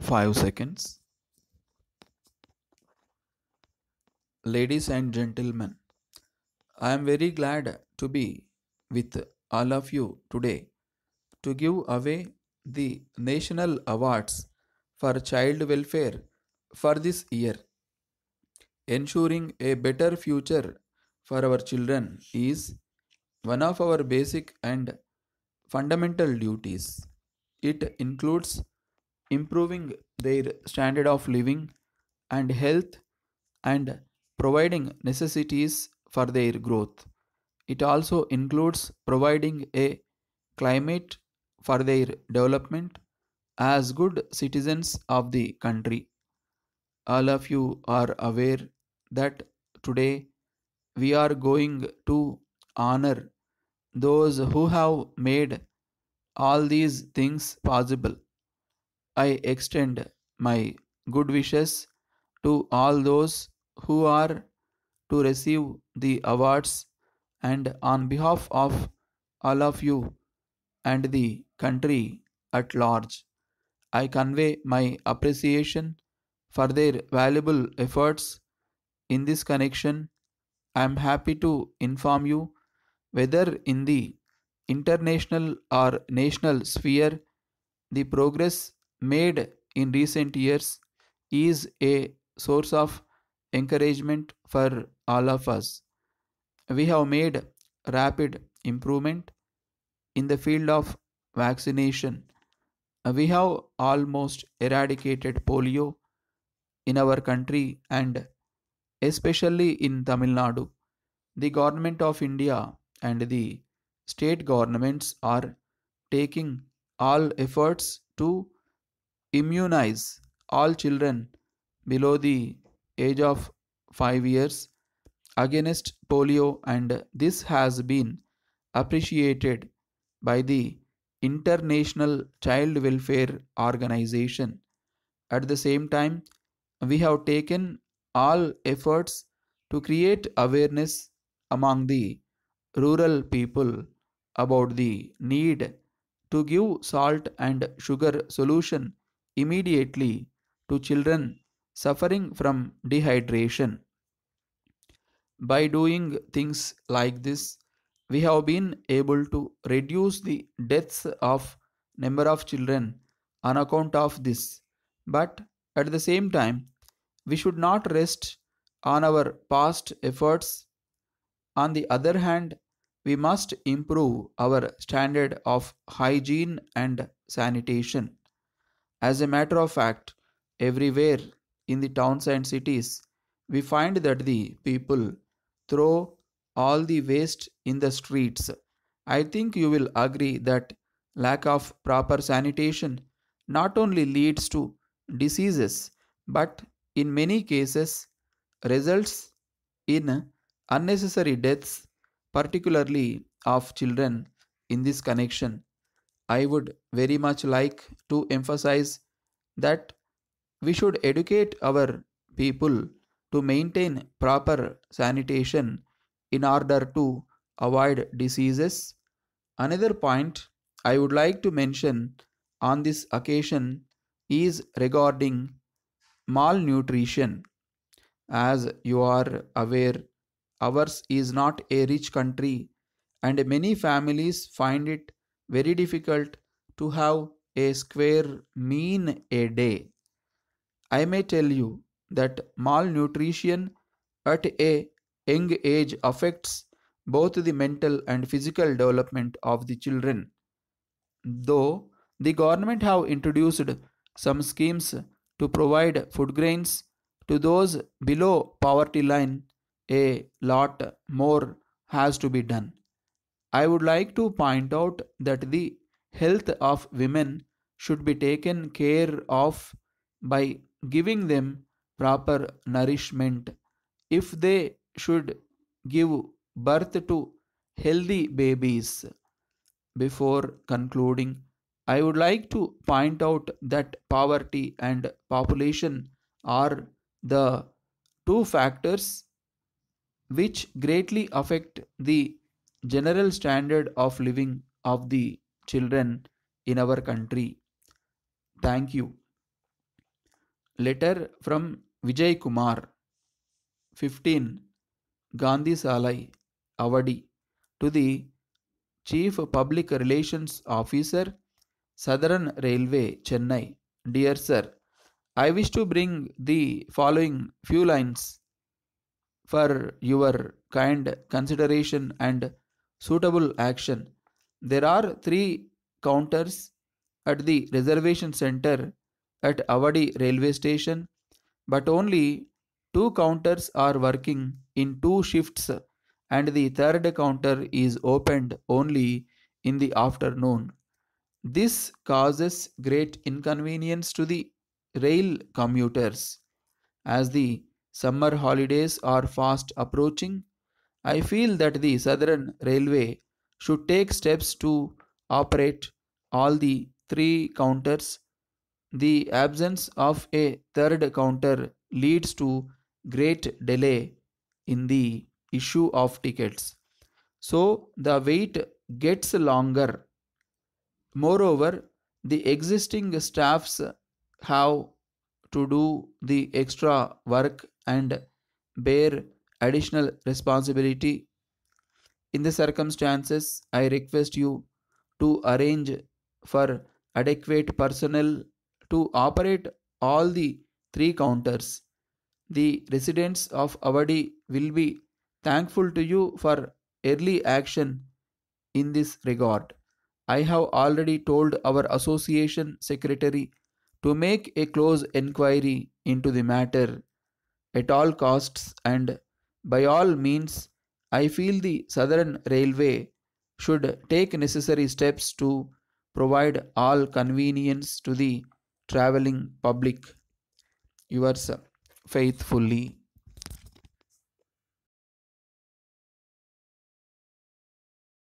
5 seconds. Ladies and gentlemen, I am very glad to be with all of you today to give away the National Awards for Child Welfare for this year. Ensuring a better future for our children is one of our basic and fundamental duties. It includes improving their standard of living and health and providing necessities for their growth. It also includes providing a climate for their development as good citizens of the country. All of you are aware that today we are going to honor those who have made all these things possible. I extend my good wishes to all those who are to receive the awards and on behalf of all of you and the country at large, I convey my appreciation for their valuable efforts. In this connection, I am happy to inform you whether in the international or national sphere, the progress made in recent years is a source of encouragement for all of us. We have made rapid improvement in the field of vaccination. We have almost eradicated polio in our country and especially in Tamil Nadu. The government of India and the state governments are taking all efforts to immunize all children below the age of 5 years against polio and this has been appreciated by the International Child Welfare Organization. At the same time, we have taken all efforts to create awareness among the rural people about the need to give salt and sugar solution immediately to children suffering from dehydration. By doing things like this, we have been able to reduce the deaths of number of children on account of this. But at the same time, we should not rest on our past efforts. On the other hand, we must improve our standard of hygiene and sanitation. As a matter of fact, everywhere in the towns and cities, we find that the people throw all the waste in the streets. I think you will agree that lack of proper sanitation not only leads to diseases but in many cases results in unnecessary deaths particularly of children in this connection I would very much like to emphasize that we should educate our people to maintain proper sanitation in order to avoid diseases. Another point I would like to mention on this occasion is regarding malnutrition. As you are aware, ours is not a rich country and many families find it very difficult to have a square mean a day. I may tell you that malnutrition at a young age affects both the mental and physical development of the children. Though the government have introduced some schemes to provide food grains to those below poverty line, a lot more has to be done. I would like to point out that the health of women should be taken care of by giving them proper nourishment. If they should give birth to healthy babies. Before concluding, I would like to point out that poverty and population are the two factors which greatly affect the general standard of living of the children in our country. Thank you. Letter from Vijay Kumar. 15. Gandhi Salai, Awadi to the Chief Public Relations Officer, Southern Railway, Chennai. Dear Sir, I wish to bring the following few lines for your kind consideration and suitable action. There are three counters at the reservation center at Awadi railway station, but only two counters are working in two shifts, and the third counter is opened only in the afternoon. This causes great inconvenience to the rail commuters. As the summer holidays are fast approaching, I feel that the Southern Railway should take steps to operate all the three counters. The absence of a third counter leads to great delay in the issue of tickets. So the wait gets longer. Moreover, the existing staffs have to do the extra work and bear additional responsibility. In the circumstances, I request you to arrange for adequate personnel to operate all the three counters. The residents of Avadi will be thankful to you for early action in this regard. I have already told our association secretary to make a close inquiry into the matter at all costs and by all means, I feel the Southern Railway should take necessary steps to provide all convenience to the traveling public. Yours faithfully.